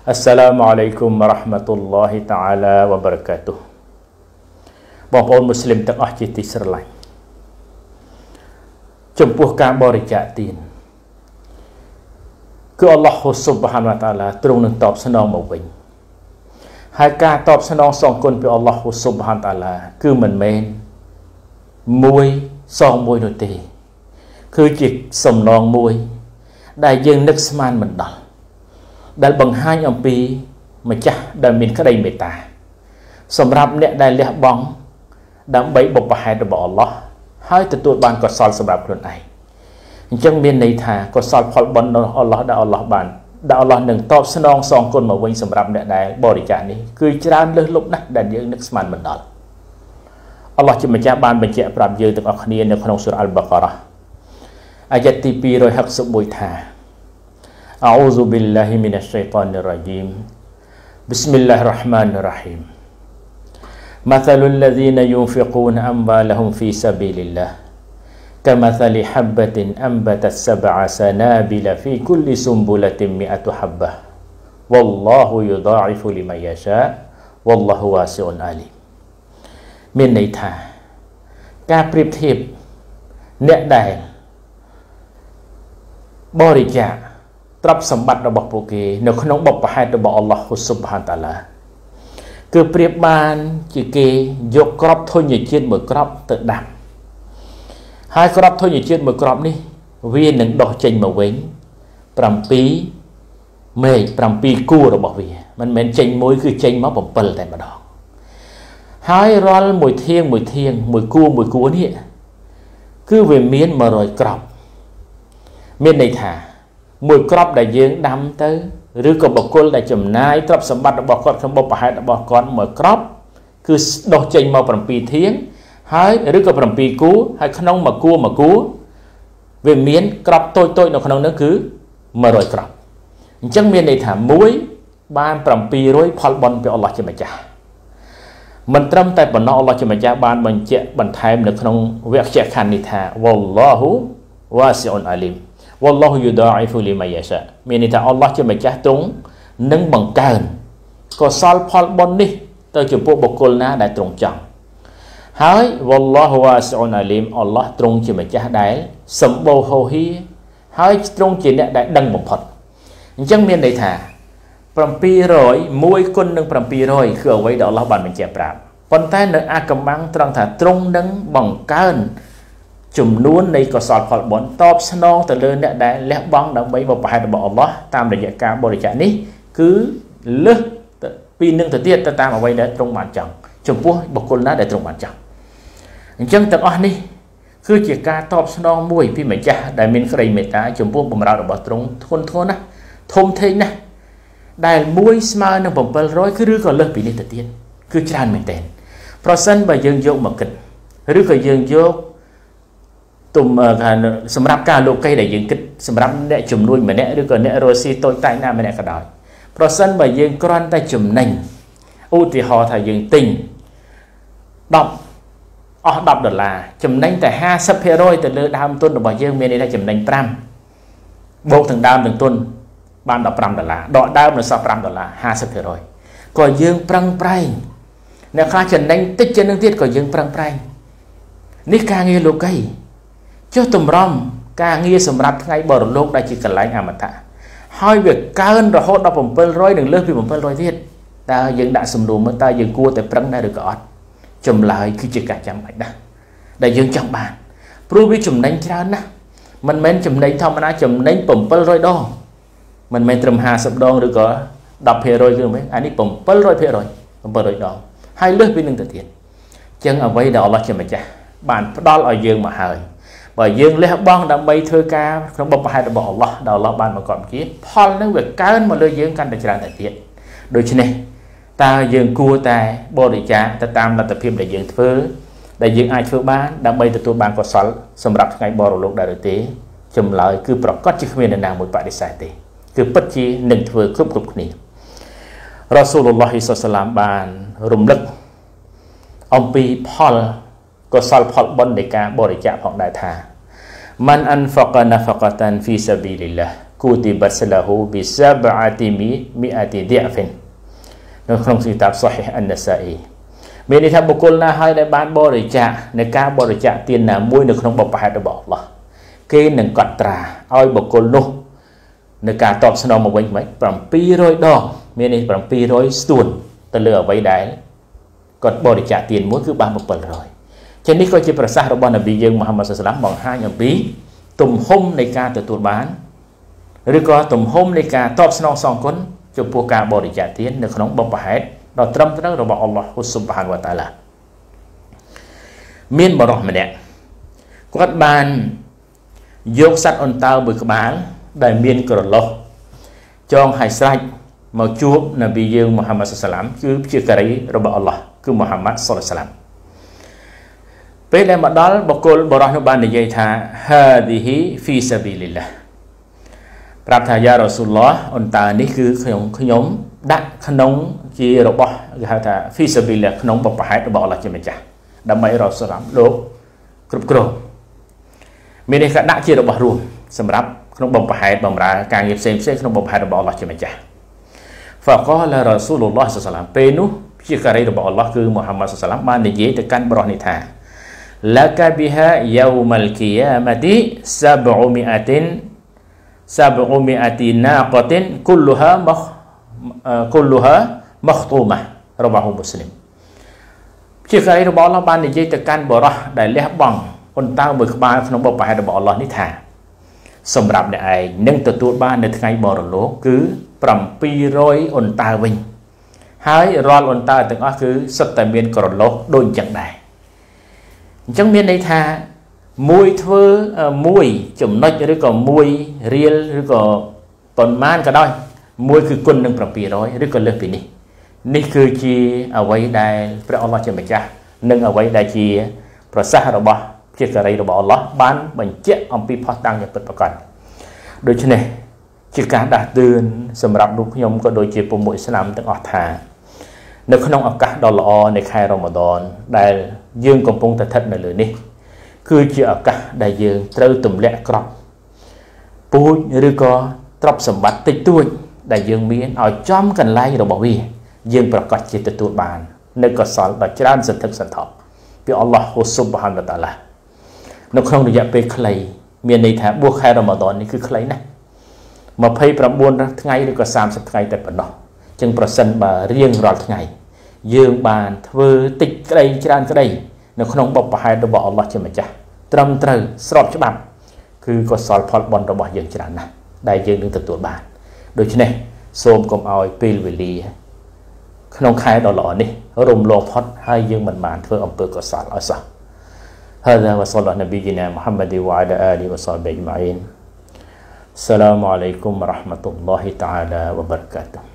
Assalamualaikum warahmatullahi taala wabarakatuh បងប្អូនមូស្លីមទាំងអស់ជាទីស្រឡាញ់ចំពោះការបរិច្ចាគទានគឺអល់ឡោះស៊ុបហានវតាឡាទ្រង់នឹងតបស្នងមកវិញហើយការតបស្នងសងគុណពីអល់ឡោះស៊ុបហានតាឡាគឺមិនមែនមួយសងមួយនោះទេ គឺជាសំណងមួយ ដែលយើងនឹកស្មានមិនដល់ដែលបង្ហាញអំពីម្ចាស់ ដែលមានក្តីមេត្តា សម្រាប់អ្នកដែលលះបង់ដើម្បីបុព្វហេតុរបស់អល់ឡោះហើយទទួលបានកុសលសម្រាប់ខ្លួនឯងអញ្ចឹងមានន័យថាកុសលផលបុណ្យរបស់អល់ឡោះដែលអល់ឡោះបានដែលអល់ឡោះនឹងតបស្នងសងគុណមកវិញ សម្រាប់អ្នកដែល បរិច្ចាគនេះគឺច្រើនលើសលប់ណាស់ដែលយើងនឹកស្មានមិនដល់អល់ឡោះជាម្ចាស់បានបញ្ជាក់ប្រាប់យើងទាំងអស់គ្នានៅក្នុងសូរ៉ាអល់បាការ៉ាអាយ៉ាត់ទី261ថា أعوذ بالله من الشيطان الرجيم بسم الله الرحمن الرحيم مثل الذين ينفقون أموالهم في سبيل الله كمثل حبة أنبتت سبع سنابل في كل سنبلة مئة حبة والله يضاعف لمن يشاء والله واسع عليم من មានន័យថាការប្រៀបធៀបអ្នកដែលបរិច្ចាគទ្រព្យសម្បត្តិរបស់ពួកគេ នៅក្នុងបបហេតុរបស់អល់ឡោះហ៊ូស៊ុបហានតាឡាគឺប្រៀបបានជាគេយកក្របធញ្ញជាតិមួយក្របទៅដាំហើយក្របធញ្ញជាតិមួយក្របនេះវានឹងដោះចេញមកវិញ7មេឃ7គូរបស់វា មិនមែនចេញមួយគឺចេញមក7តែម្ដងហើយរាល់មួយធៀងមួយធៀងមួយគូមួយគូនេះគឺវាមាន100ក្របមានន័យថាមួយក្របដែលយើង ដាំទៅឬក៏បុគ្គលដែលចំណាយទ្រព្យសម្បត្តិរបស់គាត់ក្នុងបុព្វហេតុរបស់គាត់មួយក្របគឺដុសចេញមក7ធាង ហើយឬក៏7គូហើយក្នុងមួយគូមួយគូវាមានក្របតូចតូចនៅក្នុងនោះគឺ100ក្របអញ្ចឹងមានន័យថា1បាន700ផលបុណ្យពីអល់ឡោះជាម្ចាស់មិនត្រឹមតែប៉ុណ្ណោះអល់ឡោះជាម្ចាស់បានបញ្ជាក់បន្ថែម នៅក្នុងវគ្គខណ្ឌនេះថាវ៉ាឡោហ៊ូវ៉ាស៊ីអ៊ុនអាលីមវល្លោះយូដាអ៊ីហ្វូលីម៉ាយាសាមានន័យថាអល់ឡោះជាម្ចាស់ទ្រង់នឹងបង្កើនកុសលផលបុណ្យនេះទៅជាពួកបុគ្គលណាដែលទ្រង់ចង់ហើយវល្លោះវ៉ាស៊ូនអាលីមអល់ឡោះទ្រង់ជាម្ចាស់ដែលសម្បូរហូហៀហើយទ្រង់ជាអ្នកដែលដឹងបំផុតអញ្ចឹងមានន័យថា700 1គុណនឹង700គឺអ្វីដែលអល់ឡោះបានបញ្ជាក់ប្រាប់ប៉ុន្តែនៅអាកំបាំងត្រង់ថាទ្រង់នឹងបង្កើនចំនួននៃកុសលផលបុណ្យតបស្នងទៅលើអ្នកដែលលះបង់ដើម្បីបុព្វហេតុរបស់អល់ឡោះតាមរយៈការបរិច្ចាគនេះ គឺលើសពីនឹងទៅទៀតទៅតាមអ្វីដែលទ្រង់បានចង់ចំពោះបុគ្គលណាដែលទ្រង់បានចង់អញ្ចឹងទាំងអស់នេះ គឺជាការតបស្នងមួយពីម្ចាស់ដែលមានក្តីមេត្តាចំពោះបំរើរបស់ទ្រង់ធ្ងន់ធ្ងរណាស់ធំធេងណាស់ដែលមួយស្មើនឹង700ឬក៏លើសពីនេះទៅទៀតគឺច្រើនមែនទែនប្រសិនបើយើងយក មកគិតឬក៏យើងយកទុំសម្រាប់ការលោកេដែលយើងគិតសម្រាប់អ្នកចំនួនម្នាក់ឬក៏អ្នករស់ស៊ីតូចតាចណាម្នាក់ក៏ដោយប្រសិនបើយើងគ្រាន់តែចំណេញឧទាហរណ៍ថាយើងទិញ10អស់10ដុល្លារចំណេញតែ50%ទៅលើដើមទុនរបស់យើងមានន័យថាចំណេញ5បូកទាំងដើមទាំងទុនបាន15ដុល្លារដកដើមនៅសល់5ដុល្លារ50%ក៏យើងប្រឹងប្រែងអ្នកខ្លះចំណេញតិចជាងនឹងទៀតក៏យើងប្រឹងប្រែងនេះការងារលោកីចុះតម្រំការងារសម្រាប់ថ្ងៃបរលោកដែលជាកន្លែងអមតៈហើយវាកើនរហូតដល់700និងលើសពី700ទៀតតើយើងដាក់សំណួរមើលតើយើងគួរតែប្រឹងដែរឬក៏អត់ចម្លើយគឺជាការចាំបាច់ណាស់ដែលយើងចង់បាន ព្រោះវាចំណេញច្រើនណាស់មិនមែនចំណេញធម្មតាចំណេញ700ដងមិនមែនត្រឹម50ដងឬក៏10%គឺមិនអានេះ700% 700ដងហើយលើសពីនឹងទៅទៀតចឹងអ្វីដែលអល់ឡោះជាម្ចាស់បាន ផ្ដល់ឲ្យយើងមកហើយបើយើងលះបង់ដើម្បីធ្វើការក្នុងបុព្វហេតុរបស់អល់ឡោះដែលអល់ឡោះបានបង្កប់ជាផលនឹងវាកើនមកលើយើងកាន់តែច្រើនតែទៀតដូច្នេះតើយើងគួរតែបរិច្ចាគទៅតាមលទ្ធភាពដែលយើងធ្វើដែលយើងអាចធ្វើបានដើម្បីទទួលបានកុសល សម្រាប់ថ្ងៃបរលោកដែរឬទេចម្លើយគឺប្រកាសជាគ្មាននរណា មួយបដិសេធទេគឺពិតជានឹងធ្វើគ្រប់គ្រប់គ្នារ៉ាស៊ូលឡោះហ៊ីសសាឡាមបានរំលឹកអំពីផលកុសលផលបុណ្យនៃការបរិច្ចាគផងដែរថា man anfaqa nafaqatan fi sabilillah kutibat lahu bi sab'ati mi'ati di'fin នៅក្នុងសិកាប Sahih An-Nasa'i មានន័យថាបុគ្គលណាហើយដែលបានបរិច្ចាគនៃការបរិច្ចាគទានណាមួយនៅក្នុងបបផែតរបស់ Allah គេនឹងកត់ត្រាឲ្យបុគ្គលនោះនៅការតបស្នងមកវិញមិន700ដងមាននេះ700ស្ទួនទៅលើអ្វីដែលគាត់បរិច្ចាគទានមួយគឺបាន700ចឹងនេះក៏ជាប្រសាសន៍របស់នប៊ីយើងមូហាម៉ាត់សាឡាមបង្ហាញអំពីទំហំនៃការទទួលបានឬក៏ទំហំនៃការតបស្នង សងគុណចំពោះការបរិច្ចាគទាននៅក្នុងបុព្វហេតុដ៏ត្រឹមត្រូវរបស់អល់ឡោះហ៊ុសុបហានវតាឡាមានបរិសម្នាក់គាត់បានយកសัตว์អន្តើមួយក្បាលដែលមានក្រឡុះចងហើយស្រេចមកជួបនប៊ីយើងមូហាម៉ាត់សាឡាមគឺជាការីរបស់អល់ឡោះគឺមូហាម៉ាត់សាឡាមពេលដែលមកដល់បុគ្គលបរោះនោះបាននិយាយថា hadhihi fi sabilillah ប្រាប់ថាយ៉ារ៉ូស៊ូលឡោះអន្តានេះគឺខ្ញុំខ្ញុំដាក់ក្នុង ជារបស់គេហៅថា fi sabilillah ក្នុងបបហេតរបស់អល់ឡោះជាម្ចាស់ដើម្បីរកសម្រាប់លោកគ្រប់គ្រងមាននេះក៏ដាក់ជារបស់រួមសម្រាប់ក្នុងបំផែតបំរើការងារផ្សេងផ្សេងក្នុងបំផែតរបស់អល់ឡោះជាម្ចាស់ فقال رسول الله صلى الله عليه وسلم ពេលនោះជាការីរបស់អល់ឡោះគឺមូហាម៉ាត់ صلى الله عليه وسلم បាននិយាយទៅកាន់បរិសនេះថា laka biha yaumal qiyamati sab'umi'atin sab'umi'ati naqatin kulluha makh, uh, kulluha makhtumah របស់មុស្លីមជាកាយរបស់អល់ឡោះបាននិយាយទៅកាន់បរោះដែលលះបង់ប៉ុន្តែមើលក្បាលក្នុងបុព្វហេតុរបស់អល់ឡោះនេះថា សម្រាប់អ្នកឯងនឹងទទួលបាននៅថ្ងៃបរលោកគឺ700អន្តាវិញហើយរាល់អន្តាទាំងអស់គឺសុទ្ធតែមានក្រឡុកដូចចឹងដែរអញ្ចឹងមានន័យថាមួយធ្វើមួយចំណុចឬក៏មួយរៀលឬក៏ប៉ុន្មានក៏ដោយ មួយគឺគុណនឹង700ឬក៏លើសពីនេះ នេះគឺជាអ្វីដែលព្រះអល់ឡោះជាម្ចាស់និងអ្វីដែលជា ប្រសាសន៍របស់ជាការីរបស់អល់ឡោះបាន បញ្ជាក់អំពីផុសតាំងយ៉ាងពិតប្រាកដដូច្នេះ ជាការដាស់តឿនសម្រាប់លោកខ្ញុំក៏ដូចជាពុំមួយស្នាមទាំងអស់ថានៅក្នុងឱកាសដ៏ល្អនៃខែរ៉ូម៉ាដនដែល យើង កំពុងតែស្ថិតនៅលើនេះ គឺជាឱកាសដែលយើងត្រូវទម្លាក់ក្របពូជឬក៏ទ្រព្យសម្បត្តិតិចតួច ដែលយើងមានឲ្យចំកន្លែងរបស់វាយើងប្រកាសជាទទួលបាននៅកសលដ៏ច្រើនសន្ធឹកសន្ធប់ពីអល់ឡោះហ៊ូស៊ុបហានតាឡានៅក្នុងរយៈពេលខ្លី មានន័យថាបួសខែរ៉ូម៉ាដននេះគឺខ្លីណាស់29ថ្ងៃឬក៏30ថ្ងៃតែប៉ុណ្ណោះចឹងប្រសិនបើរៀងរាល់ថ្ងៃយើងបានធ្វើតិចក្តីច្រើនក្តីនៅក្នុងបបហេតុរបស់អល់ឡោះជាម្ចាស់ត្រឹមត្រូវស្របច្បាប់គឺកុសលផលបុណ្យរបស់យើងច្រើនណាស់ដែលយើងនឹងទទួលបានដូច្នេះសូមកុំឲ្យពេលវេលាក្នុងខែដ៏ល្អនេះរំលងផុតហើយយើងមិនបានធ្វើអំពើកុសលឲ្យសោះ هذا وصلى على نبينا محمد وعلى آله وصحبه أجمعين السلام عليكم ورحمة الله تعالى وبركاته